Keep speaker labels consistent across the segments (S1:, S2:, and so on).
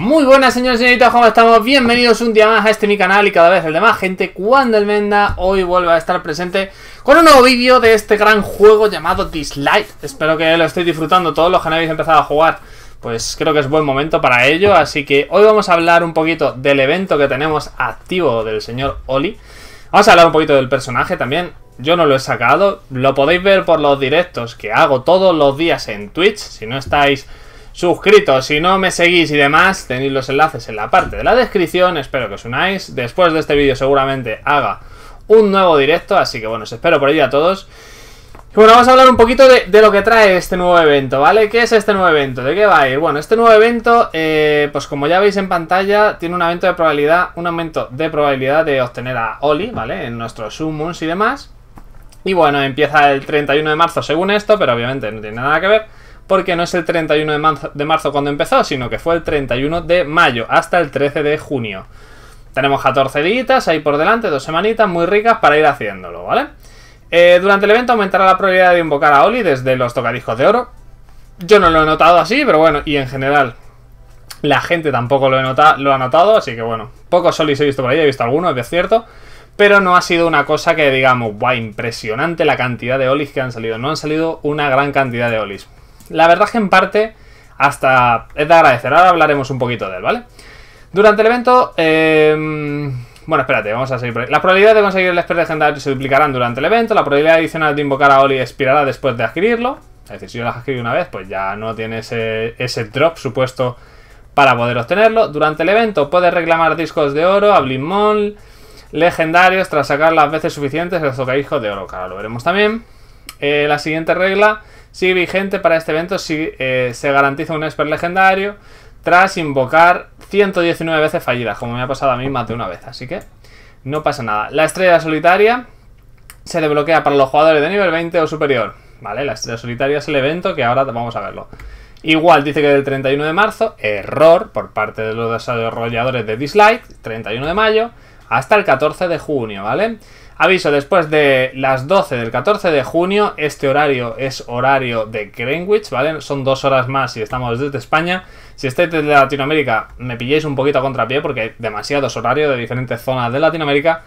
S1: Muy buenas señores y señoritas, ¿cómo estamos? Bienvenidos un día más a este mi canal y cada vez el de más gente Cuando el Menda hoy vuelve a estar presente con un nuevo vídeo de este gran juego llamado Dislike Espero que lo estéis disfrutando todos los que no habéis empezado a jugar Pues creo que es buen momento para ello Así que hoy vamos a hablar un poquito del evento que tenemos activo del señor Oli Vamos a hablar un poquito del personaje también yo no lo he sacado, lo podéis ver por los directos que hago todos los días en Twitch, si no estáis suscritos. Si no me seguís y demás, tenéis los enlaces en la parte de la descripción. Espero que os unáis. Después de este vídeo seguramente haga un nuevo directo, así que bueno, os espero por ahí a todos. Y Bueno, vamos a hablar un poquito de, lo que trae este nuevo evento, ¿vale? ¿Qué es este nuevo evento? ¿De qué va a ir? Bueno, este nuevo evento, eh, pues como ya veis en pantalla, tiene un aumento de probabilidad, un aumento de probabilidad de obtener a Oli, ¿vale? En nuestros summons y demás. Y bueno, empieza el 31 de marzo según esto, pero obviamente no tiene nada que ver porque no es el 31 de marzo, cuando empezó, sino que fue el 31 de mayo hasta el 13 de junio. Tenemos 14 días ahí por delante, dos semanitas muy ricas para ir haciéndolo, ¿vale? Eh, durante el evento aumentará la probabilidad de invocar a Oli desde los tocadiscos de oro. Yo no lo he notado así, pero bueno, y en general la gente tampoco lo, lo ha notado, así que bueno, pocos Olis he visto por ahí, he visto algunos, es cierto, pero no ha sido una cosa que digamos, guay, impresionante la cantidad de Olis que han salido, no han salido una gran cantidad de Olis. La verdad es que en parte hasta es de agradecer. Ahora hablaremos un poquito de él, ¿vale? Durante el evento... Eh, bueno, espérate, vamos a seguir por La probabilidad de conseguir el expert legendario se duplicarán durante el evento. La probabilidad adicional de invocar a Oli expirará después de adquirirlo. Es decir, si yo las adquirí una vez, pues ya no tiene ese, drop supuesto para poder obtenerlo. Durante el evento puedes reclamar discos de oro, a Ablimon, legendarios, tras sacar las veces suficientes el hijo de oro. Claro, lo veremos también. Eh, la siguiente regla sigue vigente para este evento si eh, se garantiza un expert legendario tras invocar 119 veces fallidas, como me ha pasado a mí más de una vez, así que no pasa nada. La estrella solitaria se desbloquea para los jugadores de nivel 20 o superior, ¿vale? La estrella solitaria es el evento que ahora vamos a verlo. Igual dice que del 31 de marzo, error por parte de los desarrolladores de Dislike, 31 de mayo, hasta el 14 de junio, ¿vale? Aviso, después de las 12 del 14 de junio, este horario es horario de Greenwich, ¿vale? Son dos horas más si estamos desde España. Si estáis desde Latinoamérica, me pilléis un poquito a contrapié porque hay demasiados horarios de diferentes zonas de Latinoamérica.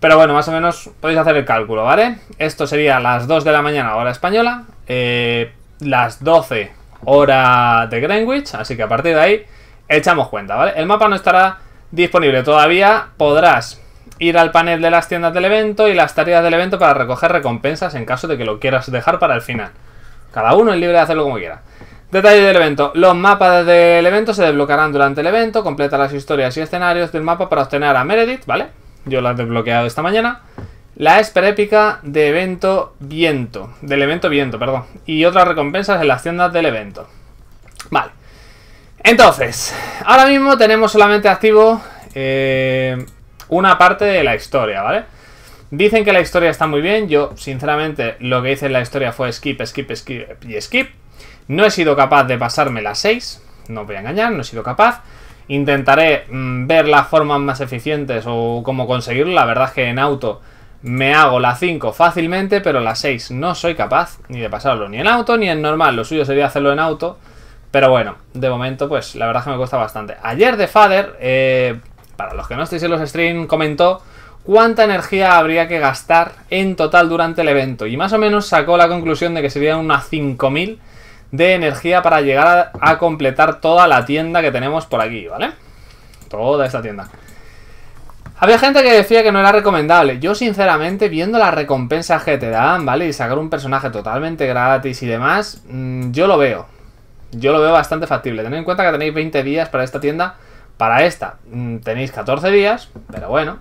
S1: Pero bueno, más o menos podéis hacer el cálculo, ¿vale? Esto sería las 2 de la mañana hora española, eh, las 12 hora de Greenwich, así que a partir de ahí echamos cuenta, ¿vale? El mapa no estará disponible todavía, podrás ir al panel de las tiendas del evento y las tareas del evento para recoger recompensas en caso de que lo quieras dejar para el final. Cada uno es libre de hacerlo como quiera. Detalle del evento. Los mapas del evento se desbloquearán durante el evento. Completa las historias y escenarios del mapa para obtener a Meredith, ¿vale? Yo la he desbloqueado esta mañana. La Esper épica de evento viento. Del evento viento, perdón. Y otras recompensas en las tiendas del evento. Vale. Entonces, ahora mismo tenemos solamente activo... Eh, una parte de la historia, ¿vale? Dicen que la historia está muy bien, yo sinceramente lo que hice en la historia fue skip, skip, skip y skip. No he sido capaz de pasarme la 6, no voy a engañar, no he sido capaz. Intentaré mm, ver las formas más eficientes o cómo conseguirlo, la verdad es que en auto me hago la 5 fácilmente, pero la 6 no soy capaz ni de pasarlo ni en auto ni en normal. Lo suyo sería hacerlo en auto, pero bueno, de momento pues la verdad es que me cuesta bastante. Ayer de Fader... eh, para los que no estéis en los stream, comentó cuánta energía habría que gastar en total durante el evento. Y más o menos sacó la conclusión de que serían unas 5000 de energía para llegar a, completar toda la tienda que tenemos por aquí, ¿vale? Toda esta tienda. Había gente que decía que no era recomendable. Yo, sinceramente, viendo las recompensas que te dan, ¿vale? Y sacar un personaje totalmente gratis y demás, mm, yo lo veo. Yo lo veo bastante factible. Tened en cuenta que tenéis 20 días para esta tienda para esta mm, tenéis 14 días, pero bueno,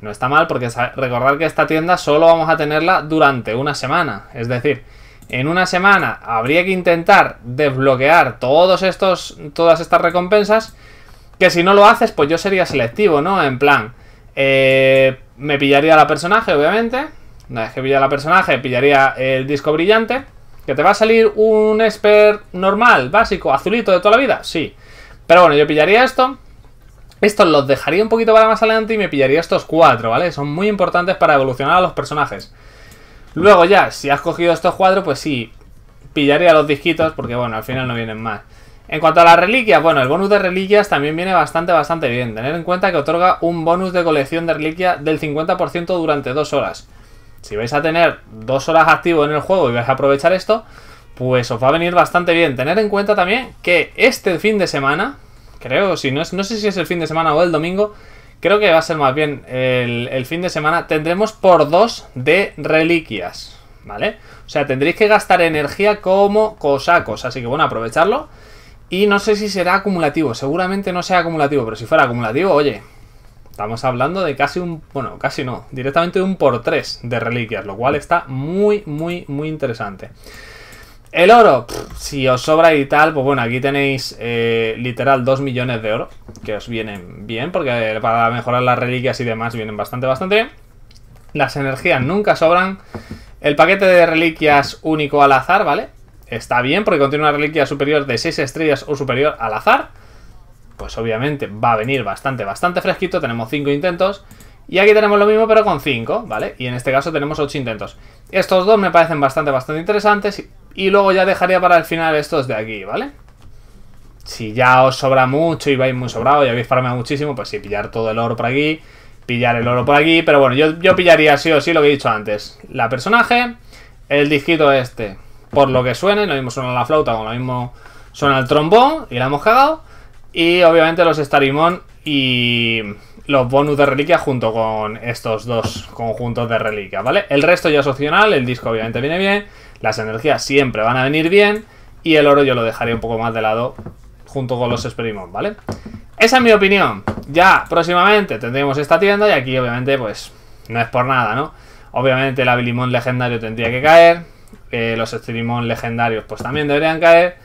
S1: no está mal porque recordad que esta tienda solo vamos a tenerla durante una semana. Es decir, en una semana habría que intentar desbloquear todos estos, todas estas recompensas. Que si no lo haces, pues yo sería selectivo, ¿no? En plan, eh, me pillaría la personaje, obviamente. Una vez que pilla la personaje, pillaría el disco brillante. ¿Que te va a salir un expert normal, básico, azulito de toda la vida? Sí. Pero bueno, yo pillaría esto. Estos los dejaría un poquito para más adelante y me pillaría estos cuatro, ¿vale? Son muy importantes para evolucionar a los personajes. Luego ya, si has cogido estos cuatro, pues sí, pillaría los disquitos porque, bueno, al final no vienen más. En cuanto a las reliquias, bueno, el bonus de reliquias también viene bastante, bastante bien. Tener en cuenta que otorga un bonus de colección de reliquia del 50% durante dos horas. Si vais a tener dos horas activo en el juego y vais a aprovechar esto, pues os va a venir bastante bien. Tener en cuenta también que este fin de semana, creo, si no, es, no sé si es el fin de semana o el domingo, creo que va a ser más bien el, fin de semana, tendremos por dos de reliquias, ¿vale? O sea, tendréis que gastar energía como cosacos, así que bueno, aprovecharlo. Y no sé si será acumulativo, seguramente no sea acumulativo, pero si fuera acumulativo, oye, estamos hablando de casi un, bueno, casi no, directamente un por tres de reliquias, lo cual está muy, muy, muy interesante. El oro, si os sobra y tal, pues bueno, aquí tenéis eh, literal 2 millones de oro, que os vienen bien, porque eh, para mejorar las reliquias y demás vienen bastante, bastante bien. Las energías nunca sobran. El paquete de reliquias único al azar, ¿vale? Está bien, porque contiene una reliquia superior de 6 estrellas o superior al azar. Pues obviamente va a venir bastante, bastante fresquito, tenemos 5 intentos. Y aquí tenemos lo mismo pero con 5, ¿vale? Y en este caso tenemos 8 intentos. Estos dos me parecen bastante, bastante interesantes y luego ya dejaría para el final estos de aquí, ¿vale? Si ya os sobra mucho y vais muy sobrado y habéis farmeado muchísimo, pues sí, pillar todo el oro por aquí, pillar el oro por aquí, pero bueno, yo, yo pillaría sí o sí lo que he dicho antes. La personaje, el disquito este, por lo que suene, lo mismo suena la flauta con lo mismo suena el trombón y la hemos cagado. Y obviamente los Starimon y los bonus de reliquia junto con estos dos conjuntos de reliquia, ¿vale? El resto ya es opcional, el disco obviamente viene bien, las energías siempre van a venir bien y el oro yo lo dejaría un poco más de lado junto con los experimentos, ¿vale? Esa es mi opinión. Ya próximamente tendremos esta tienda y aquí obviamente pues no es por nada, ¿no? Obviamente el habilimón legendario tendría que caer, eh, los extremón legendarios pues también deberían caer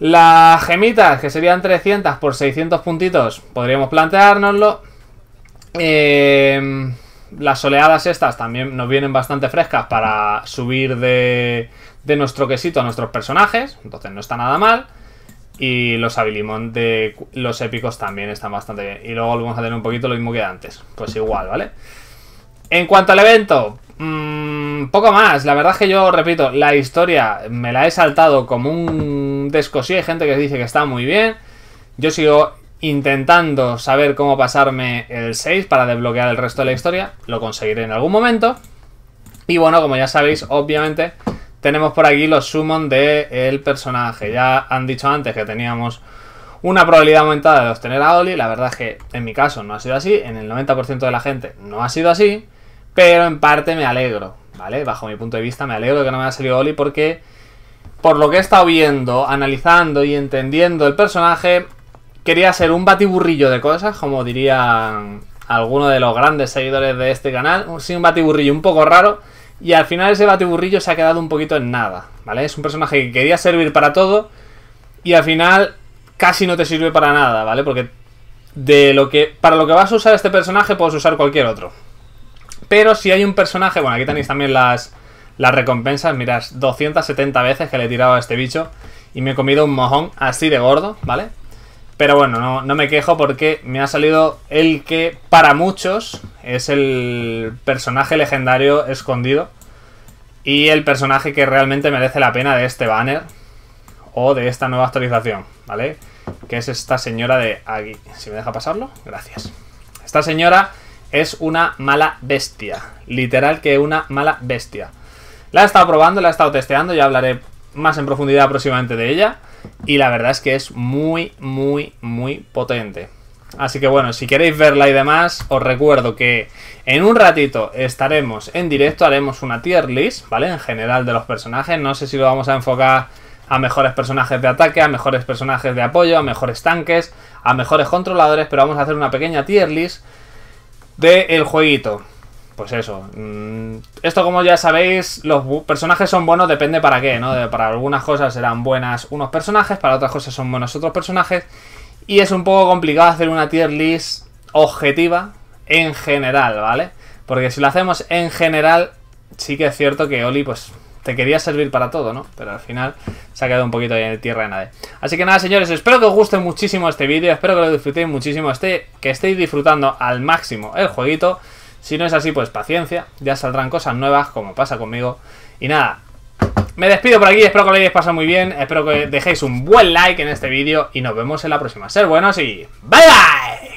S1: las gemitas, que serían 300 por 600 puntitos, podríamos planteárnoslo. Eh, las soleadas estas también nos vienen bastante frescas para subir de, nuestro quesito a nuestros personajes, entonces no está nada mal. Y los habilimón de los épicos también están bastante bien. Y luego vamos a tener un poquito lo mismo que antes. Pues igual, ¿vale? En cuanto al evento, Mmm, poco más, la verdad es que yo, repito, la historia me la he saltado como un descosí. Hay gente que dice que está muy bien. Yo sigo intentando saber cómo pasarme el 6 para desbloquear el resto de la historia. Lo conseguiré en algún momento. Y bueno, como ya sabéis, obviamente tenemos por aquí los summon del personaje. Ya han dicho antes que teníamos una probabilidad aumentada de obtener a Oli. La verdad es que en mi caso no ha sido así. En el 90% de la gente no ha sido así. Pero en parte me alegro, ¿vale? Bajo mi punto de vista me alegro de que no me haya salido Oli porque... Por lo que he estado viendo, analizando y entendiendo el personaje, quería ser un batiburrillo de cosas, como dirían alguno de los grandes seguidores de este canal. Sí, un batiburrillo un poco raro. Y al final ese batiburrillo se ha quedado un poquito en nada, ¿vale? Es un personaje que quería servir para todo y al final casi no te sirve para nada, ¿vale? Porque de lo que para lo que vas a usar este personaje puedes usar cualquier otro. Pero si hay un personaje, bueno, aquí tenéis también las, las recompensas. Mirad, 270 veces que le he tirado a este bicho y me he comido un mojón así de gordo, ¿vale? Pero bueno, no, no, me quejo porque me ha salido el que para muchos es el personaje legendario escondido. Y el personaje que realmente merece la pena de este banner o de esta nueva actualización, ¿vale? Que es esta señora de aquí. Si me deja pasarlo, gracias. Esta señora es una mala bestia. Literal que una mala bestia. La he estado probando, la he estado testeando, ya hablaré más en profundidad próximamente de ella. Y la verdad es que es muy, muy, muy potente. Así que bueno, si queréis verla y demás, os recuerdo que en un ratito estaremos en directo, haremos una tier list, ¿vale? En general de los personajes, no sé si lo vamos a enfocar a mejores personajes de ataque, a mejores personajes de apoyo, a mejores tanques, a mejores controladores, pero vamos a hacer una pequeña tier list de el jueguito. Pues eso. Mm, esto, como ya sabéis, los personajes son buenos, depende para qué, ¿no? Para algunas cosas serán buenas unos personajes, para otras cosas son buenos otros personajes. Y es un poco complicado hacer una tier list objetiva en general, ¿vale? Porque si lo hacemos en general, sí que es cierto que Oli, pues te quería servir para todo, ¿no? Pero al final se ha quedado un poquito ahí en tierra de nadie. Así que nada, señores, espero que os guste muchísimo este vídeo, espero que lo disfrutéis muchísimo, este, que estéis disfrutando al máximo el jueguito. Si no es así, pues paciencia, ya saldrán cosas nuevas, como pasa conmigo. Y nada, me despido por aquí, espero que lo hayáis pasado muy bien, espero que dejéis un buen like en este vídeo y nos vemos en la próxima. Ser buenos y bye bye.